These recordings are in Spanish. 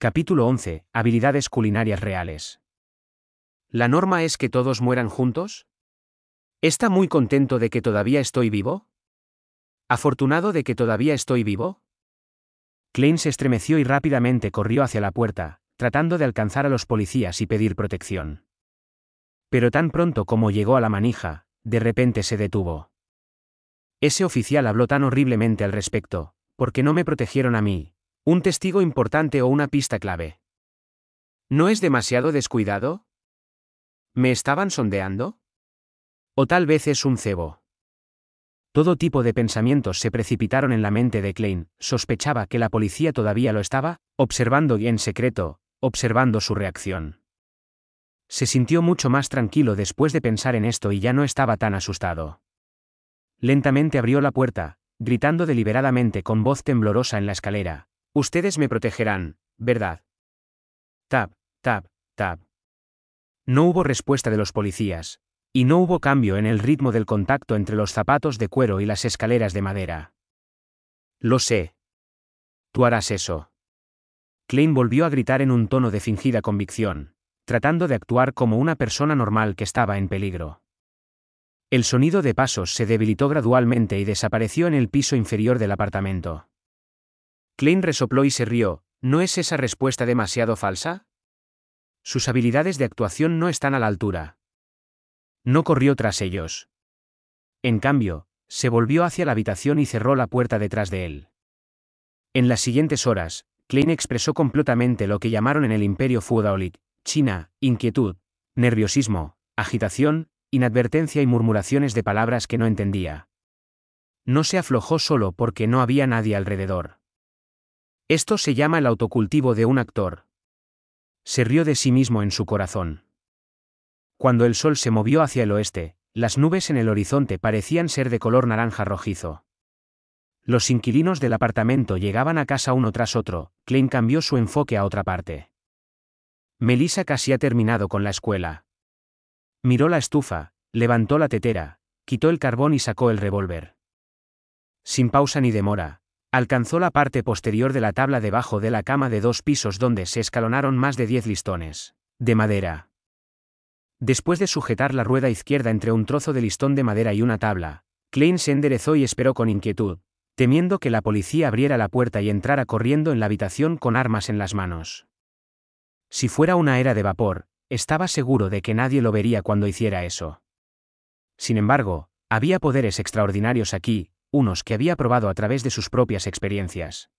Capítulo 11. Habilidades culinarias reales. ¿La norma es que todos mueran juntos? ¿Está muy contento de que todavía estoy vivo? ¿Afortunado de que todavía estoy vivo? Klein se estremeció y rápidamente corrió hacia la puerta, tratando de alcanzar a los policías y pedir protección. Pero tan pronto como llegó a la manija, de repente se detuvo. Ese oficial habló tan horriblemente al respecto, porque no me protegieron a mí, un testigo importante o una pista clave. ¿No es demasiado descuidado? ¿Me estaban sondeando? ¿O tal vez es un cebo? Todo tipo de pensamientos se precipitaron en la mente de Klein, sospechaba que la policía todavía lo estaba, observando y en secreto, observando su reacción. Se sintió mucho más tranquilo después de pensar en esto y ya no estaba tan asustado. Lentamente abrió la puerta, gritando deliberadamente con voz temblorosa en la escalera, Ustedes me protegerán, ¿verdad? Tap, tap, tap. No hubo respuesta de los policías, y no hubo cambio en el ritmo del contacto entre los zapatos de cuero y las escaleras de madera. Lo sé. Tú harás eso. Klein volvió a gritar en un tono de fingida convicción, tratando de actuar como una persona normal que estaba en peligro. El sonido de pasos se debilitó gradualmente y desapareció en el piso inferior del apartamento. Klein resopló y se rió, ¿no es esa respuesta demasiado falsa? Sus habilidades de actuación no están a la altura. No corrió tras ellos. En cambio, se volvió hacia la habitación y cerró la puerta detrás de él. En las siguientes horas, Klein expresó completamente lo que llamaron en el imperio Fudaolik, China, inquietud, nerviosismo, agitación, inadvertencia y murmuraciones de palabras que no entendía. No se aflojó solo porque no había nadie alrededor. Esto se llama el autocultivo de un actor. Se rió de sí mismo en su corazón. Cuando el sol se movió hacia el oeste, las nubes en el horizonte parecían ser de color naranja rojizo. Los inquilinos del apartamento llegaban a casa uno tras otro, Klein cambió su enfoque a otra parte. Melissa casi ha terminado con la escuela. Miró la estufa, levantó la tetera, quitó el carbón y sacó el revólver. Sin pausa ni demora, Alcanzó la parte posterior de la tabla debajo de la cama de dos pisos donde se escalonaron más de diez listones, de madera. Después de sujetar la rueda izquierda entre un trozo de listón de madera y una tabla, Klein se enderezó y esperó con inquietud, temiendo que la policía abriera la puerta y entrara corriendo en la habitación con armas en las manos. Si fuera una era de vapor, estaba seguro de que nadie lo vería cuando hiciera eso. Sin embargo, había poderes extraordinarios aquí, unos que había probado a través de sus propias experiencias.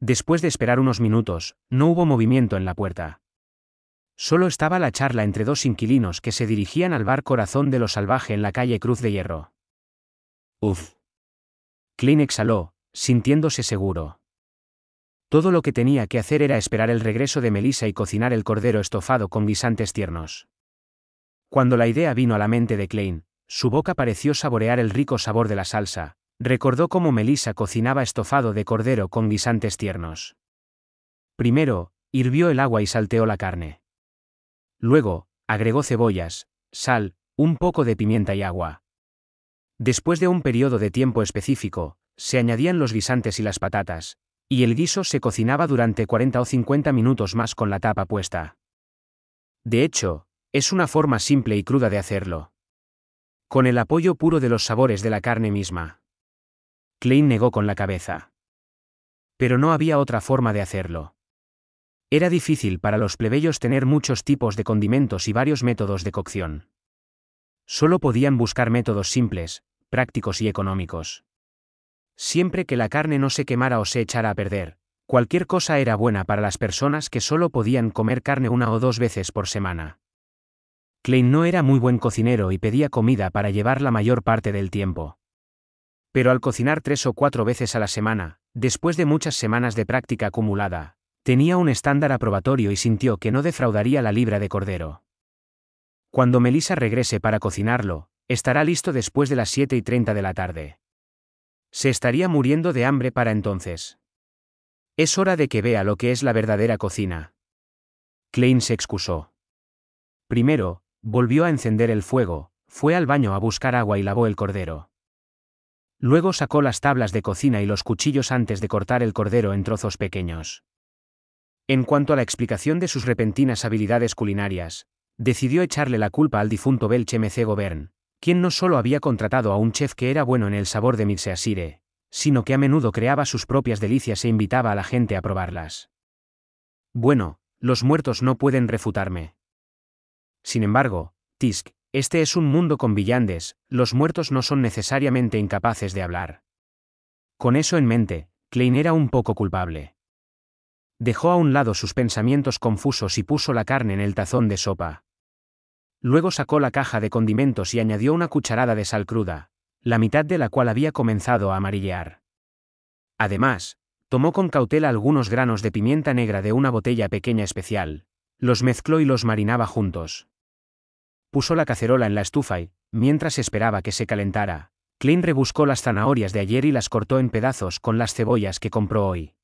Después de esperar unos minutos, no hubo movimiento en la puerta. Solo estaba la charla entre dos inquilinos que se dirigían al bar Corazón de lo Salvaje en la calle Cruz de Hierro. Uf. Klein exhaló, sintiéndose seguro. Todo lo que tenía que hacer era esperar el regreso de Melissa y cocinar el cordero estofado con guisantes tiernos. Cuando la idea vino a la mente de Klein, su boca pareció saborear el rico sabor de la salsa, recordó cómo Melissa cocinaba estofado de cordero con guisantes tiernos. Primero, hirvió el agua y salteó la carne. Luego, agregó cebollas, sal, un poco de pimienta y agua. Después de un periodo de tiempo específico, se añadían los guisantes y las patatas, y el guiso se cocinaba durante 40 o 50 minutos más con la tapa puesta. De hecho, es una forma simple y cruda de hacerlo. Con el apoyo puro de los sabores de la carne misma. Klein negó con la cabeza. Pero no había otra forma de hacerlo. Era difícil para los plebeyos tener muchos tipos de condimentos y varios métodos de cocción. Solo podían buscar métodos simples, prácticos y económicos. Siempre que la carne no se quemara o se echara a perder, cualquier cosa era buena para las personas que solo podían comer carne una o dos veces por semana. Klein no era muy buen cocinero y pedía comida para llevar la mayor parte del tiempo. Pero al cocinar tres o cuatro veces a la semana, después de muchas semanas de práctica acumulada, tenía un estándar aprobatorio y sintió que no defraudaría la libra de cordero. Cuando Melissa regrese para cocinarlo, estará listo después de las 7 y 30 de la tarde. Se estaría muriendo de hambre para entonces. Es hora de que vea lo que es la verdadera cocina. Klein se excusó. Primero, Volvió a encender el fuego, fue al baño a buscar agua y lavó el cordero. Luego sacó las tablas de cocina y los cuchillos antes de cortar el cordero en trozos pequeños. En cuanto a la explicación de sus repentinas habilidades culinarias, decidió echarle la culpa al difunto Belche MC quien no solo había contratado a un chef que era bueno en el sabor de asire, sino que a menudo creaba sus propias delicias e invitaba a la gente a probarlas. Bueno, los muertos no pueden refutarme, sin embargo, Tisk, este es un mundo con villandes, los muertos no son necesariamente incapaces de hablar. Con eso en mente, Klein era un poco culpable. Dejó a un lado sus pensamientos confusos y puso la carne en el tazón de sopa. Luego sacó la caja de condimentos y añadió una cucharada de sal cruda, la mitad de la cual había comenzado a amarillear. Además, tomó con cautela algunos granos de pimienta negra de una botella pequeña especial, los mezcló y los marinaba juntos puso la cacerola en la estufa y, mientras esperaba que se calentara, Klein rebuscó las zanahorias de ayer y las cortó en pedazos con las cebollas que compró hoy.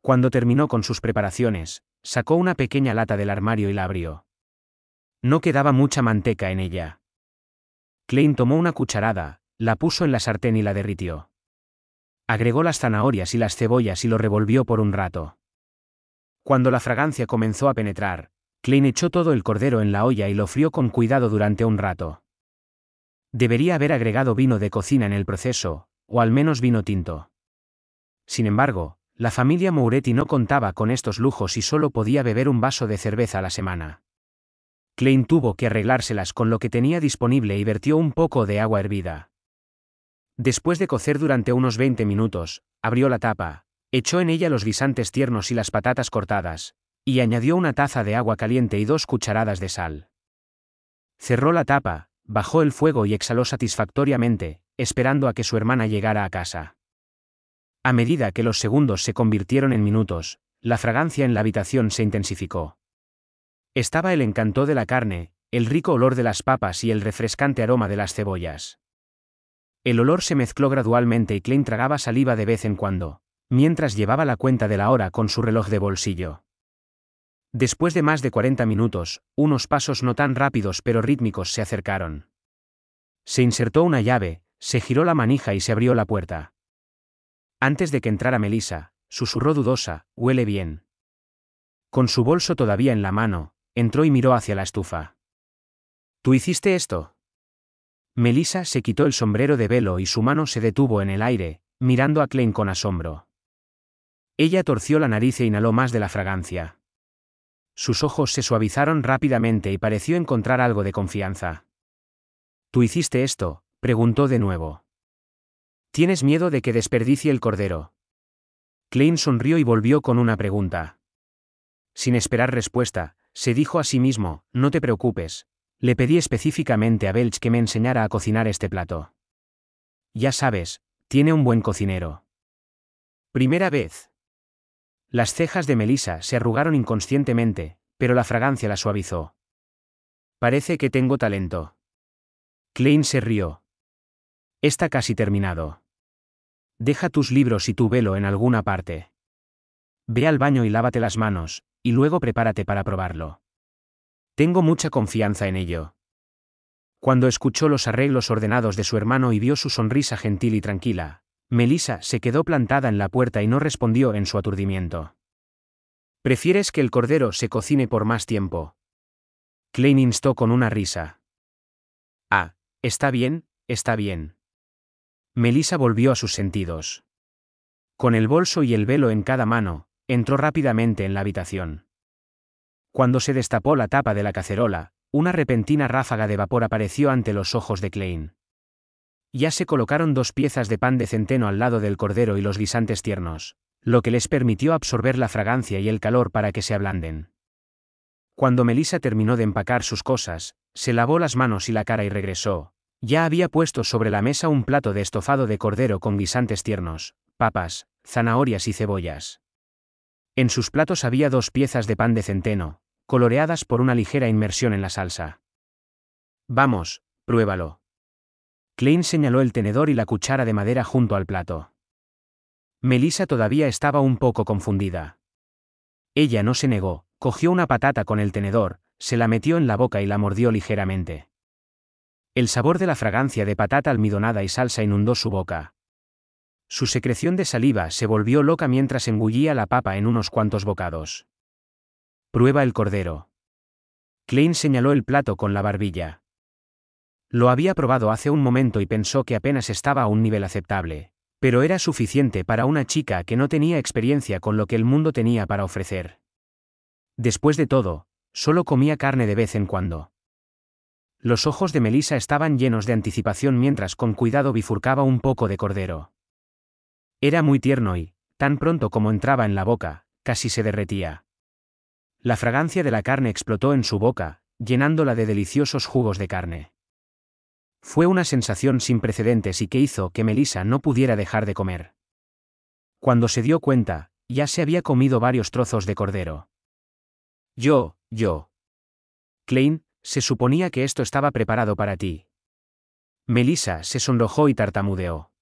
Cuando terminó con sus preparaciones, sacó una pequeña lata del armario y la abrió. No quedaba mucha manteca en ella. Klein tomó una cucharada, la puso en la sartén y la derritió. Agregó las zanahorias y las cebollas y lo revolvió por un rato. Cuando la fragancia comenzó a penetrar, Klein echó todo el cordero en la olla y lo frió con cuidado durante un rato. Debería haber agregado vino de cocina en el proceso, o al menos vino tinto. Sin embargo, la familia Mouretti no contaba con estos lujos y solo podía beber un vaso de cerveza a la semana. Klein tuvo que arreglárselas con lo que tenía disponible y vertió un poco de agua hervida. Después de cocer durante unos 20 minutos, abrió la tapa, echó en ella los guisantes tiernos y las patatas cortadas, y añadió una taza de agua caliente y dos cucharadas de sal. Cerró la tapa, bajó el fuego y exhaló satisfactoriamente, esperando a que su hermana llegara a casa. A medida que los segundos se convirtieron en minutos, la fragancia en la habitación se intensificó. Estaba el encanto de la carne, el rico olor de las papas y el refrescante aroma de las cebollas. El olor se mezcló gradualmente y Klein tragaba saliva de vez en cuando, mientras llevaba la cuenta de la hora con su reloj de bolsillo. Después de más de 40 minutos, unos pasos no tan rápidos pero rítmicos se acercaron. Se insertó una llave, se giró la manija y se abrió la puerta. Antes de que entrara Melissa, susurró dudosa, huele bien. Con su bolso todavía en la mano, entró y miró hacia la estufa. ¿Tú hiciste esto? Melissa se quitó el sombrero de velo y su mano se detuvo en el aire, mirando a Klein con asombro. Ella torció la nariz e inhaló más de la fragancia. Sus ojos se suavizaron rápidamente y pareció encontrar algo de confianza. ¿Tú hiciste esto? preguntó de nuevo. ¿Tienes miedo de que desperdicie el cordero? Klein sonrió y volvió con una pregunta. Sin esperar respuesta, se dijo a sí mismo, no te preocupes, le pedí específicamente a Belch que me enseñara a cocinar este plato. Ya sabes, tiene un buen cocinero. Primera vez. Las cejas de Melissa se arrugaron inconscientemente, pero la fragancia la suavizó. Parece que tengo talento. Klein se rió. Está casi terminado. Deja tus libros y tu velo en alguna parte. Ve al baño y lávate las manos, y luego prepárate para probarlo. Tengo mucha confianza en ello. Cuando escuchó los arreglos ordenados de su hermano y vio su sonrisa gentil y tranquila, Melissa se quedó plantada en la puerta y no respondió en su aturdimiento. ¿Prefieres que el cordero se cocine por más tiempo? Klein instó con una risa. Ah, está bien, está bien. Melissa volvió a sus sentidos. Con el bolso y el velo en cada mano, entró rápidamente en la habitación. Cuando se destapó la tapa de la cacerola, una repentina ráfaga de vapor apareció ante los ojos de Klein. Ya se colocaron dos piezas de pan de centeno al lado del cordero y los guisantes tiernos, lo que les permitió absorber la fragancia y el calor para que se ablanden. Cuando Melissa terminó de empacar sus cosas, se lavó las manos y la cara y regresó. Ya había puesto sobre la mesa un plato de estofado de cordero con guisantes tiernos, papas, zanahorias y cebollas. En sus platos había dos piezas de pan de centeno, coloreadas por una ligera inmersión en la salsa. Vamos, pruébalo, Klein señaló el tenedor y la cuchara de madera junto al plato. Melissa todavía estaba un poco confundida. Ella no se negó, cogió una patata con el tenedor, se la metió en la boca y la mordió ligeramente. El sabor de la fragancia de patata almidonada y salsa inundó su boca. Su secreción de saliva se volvió loca mientras engullía la papa en unos cuantos bocados. Prueba el cordero. Klein señaló el plato con la barbilla. Lo había probado hace un momento y pensó que apenas estaba a un nivel aceptable, pero era suficiente para una chica que no tenía experiencia con lo que el mundo tenía para ofrecer. Después de todo, solo comía carne de vez en cuando. Los ojos de Melissa estaban llenos de anticipación mientras con cuidado bifurcaba un poco de cordero. Era muy tierno y, tan pronto como entraba en la boca, casi se derretía. La fragancia de la carne explotó en su boca, llenándola de deliciosos jugos de carne. Fue una sensación sin precedentes y que hizo que Melissa no pudiera dejar de comer. Cuando se dio cuenta, ya se había comido varios trozos de cordero. Yo, yo. Klein, se suponía que esto estaba preparado para ti. Melissa se sonrojó y tartamudeó.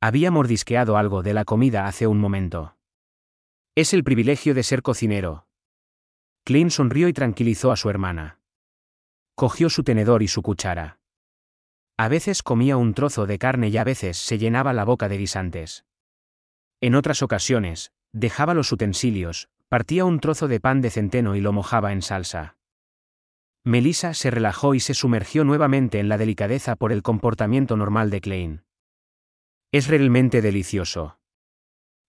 Había mordisqueado algo de la comida hace un momento. Es el privilegio de ser cocinero. Klein sonrió y tranquilizó a su hermana. Cogió su tenedor y su cuchara. A veces comía un trozo de carne y a veces se llenaba la boca de guisantes. En otras ocasiones, dejaba los utensilios, partía un trozo de pan de centeno y lo mojaba en salsa. Melissa se relajó y se sumergió nuevamente en la delicadeza por el comportamiento normal de Klein. Es realmente delicioso.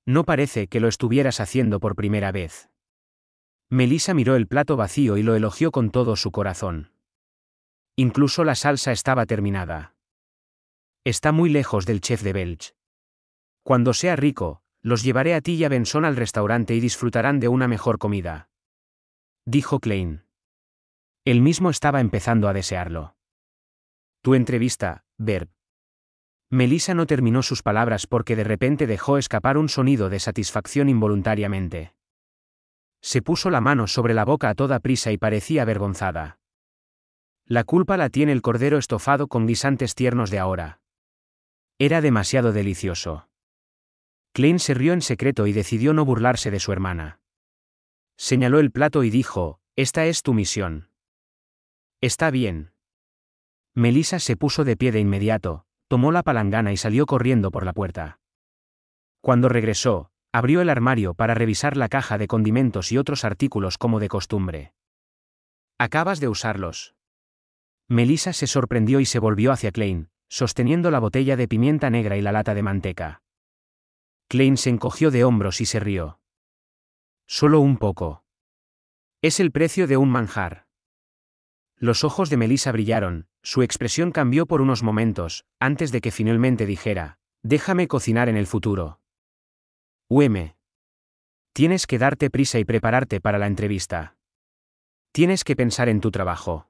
No parece que lo estuvieras haciendo por primera vez. Melissa miró el plato vacío y lo elogió con todo su corazón. Incluso la salsa estaba terminada. Está muy lejos del chef de Belch. Cuando sea rico, los llevaré a ti y a Benson al restaurante y disfrutarán de una mejor comida. Dijo Klein. Él mismo estaba empezando a desearlo. Tu entrevista, Verb. Melissa no terminó sus palabras porque de repente dejó escapar un sonido de satisfacción involuntariamente. Se puso la mano sobre la boca a toda prisa y parecía avergonzada. La culpa la tiene el cordero estofado con guisantes tiernos de ahora. Era demasiado delicioso. Klein se rió en secreto y decidió no burlarse de su hermana. Señaló el plato y dijo, Esta es tu misión. Está bien. Melissa se puso de pie de inmediato, tomó la palangana y salió corriendo por la puerta. Cuando regresó, abrió el armario para revisar la caja de condimentos y otros artículos como de costumbre. Acabas de usarlos. Melissa se sorprendió y se volvió hacia Klein, sosteniendo la botella de pimienta negra y la lata de manteca. Klein se encogió de hombros y se rió. Solo un poco. Es el precio de un manjar. Los ojos de Melissa brillaron, su expresión cambió por unos momentos, antes de que finalmente dijera, déjame cocinar en el futuro. UM. Tienes que darte prisa y prepararte para la entrevista. Tienes que pensar en tu trabajo.